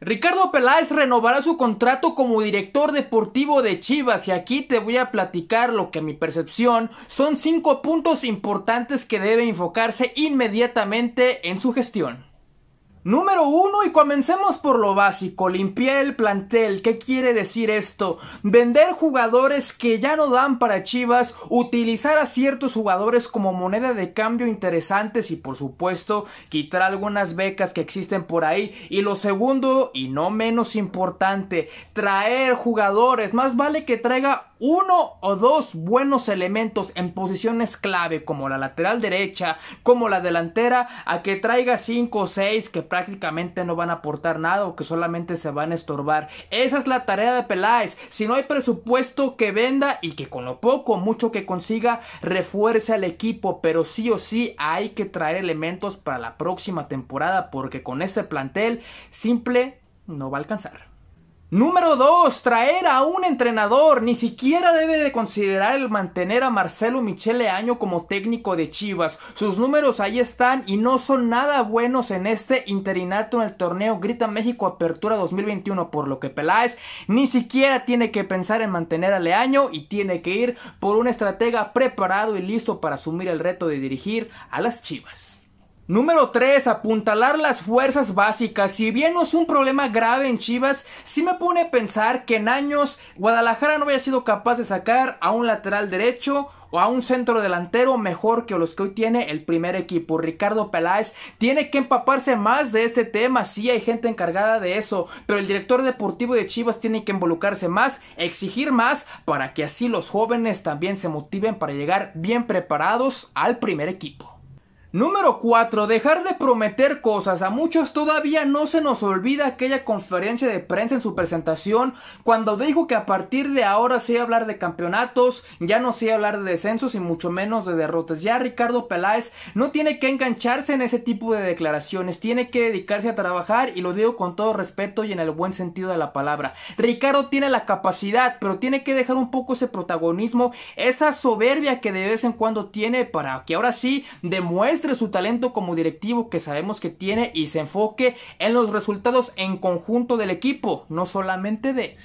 Ricardo Peláez renovará su contrato como director deportivo de Chivas y aquí te voy a platicar lo que a mi percepción son cinco puntos importantes que debe enfocarse inmediatamente en su gestión. Número uno, y comencemos por lo básico, limpiar el plantel. ¿Qué quiere decir esto? Vender jugadores que ya no dan para Chivas, utilizar a ciertos jugadores como moneda de cambio interesantes y por supuesto quitar algunas becas que existen por ahí. Y lo segundo, y no menos importante, traer jugadores. Más vale que traiga uno o dos buenos elementos en posiciones clave como la lateral derecha, como la delantera, a que traiga cinco o seis que prácticamente no van a aportar nada o que solamente se van a estorbar. Esa es la tarea de Peláez. Si no hay presupuesto que venda y que con lo poco o mucho que consiga refuerce al equipo, pero sí o sí hay que traer elementos para la próxima temporada porque con este plantel simple no va a alcanzar. Número 2. Traer a un entrenador. Ni siquiera debe de considerar el mantener a Marcelo Michele Año como técnico de Chivas. Sus números ahí están y no son nada buenos en este interinato en el torneo Grita México Apertura 2021. Por lo que Peláez ni siquiera tiene que pensar en mantener a Leaño y tiene que ir por un estratega preparado y listo para asumir el reto de dirigir a las Chivas. Número 3. Apuntalar las fuerzas básicas. Si bien no es un problema grave en Chivas, sí me pone a pensar que en años Guadalajara no había sido capaz de sacar a un lateral derecho o a un centro delantero mejor que los que hoy tiene el primer equipo. Ricardo Peláez tiene que empaparse más de este tema. Sí hay gente encargada de eso, pero el director deportivo de Chivas tiene que involucrarse más, exigir más, para que así los jóvenes también se motiven para llegar bien preparados al primer equipo. Número 4. Dejar de prometer cosas. A muchos todavía no se nos olvida aquella conferencia de prensa en su presentación cuando dijo que a partir de ahora sí hablar de campeonatos, ya no sé hablar de descensos y mucho menos de derrotas. Ya Ricardo Peláez no tiene que engancharse en ese tipo de declaraciones, tiene que dedicarse a trabajar y lo digo con todo respeto y en el buen sentido de la palabra. Ricardo tiene la capacidad, pero tiene que dejar un poco ese protagonismo, esa soberbia que de vez en cuando tiene para que ahora sí demuestre su talento como directivo que sabemos que tiene y se enfoque en los resultados en conjunto del equipo, no solamente de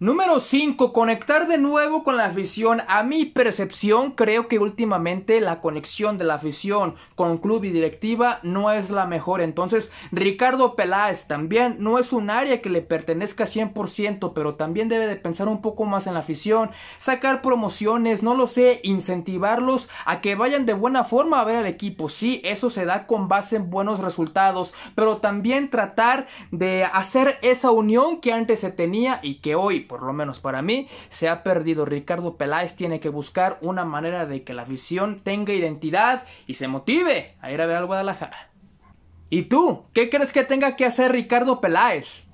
Número 5. Conectar de nuevo con la afición. A mi percepción, creo que últimamente la conexión de la afición con club y directiva no es la mejor. Entonces, Ricardo Peláez también no es un área que le pertenezca 100%, pero también debe de pensar un poco más en la afición, sacar promociones, no lo sé, incentivarlos a que vayan de buena forma a ver al equipo. Sí, eso se da con base en buenos resultados, pero también tratar de hacer esa unión que antes se tenía y que hoy por lo menos para mí, se ha perdido. Ricardo Peláez tiene que buscar una manera de que la afición tenga identidad y se motive a ir a ver al Guadalajara. ¿Y tú? ¿Qué crees que tenga que hacer Ricardo Peláez?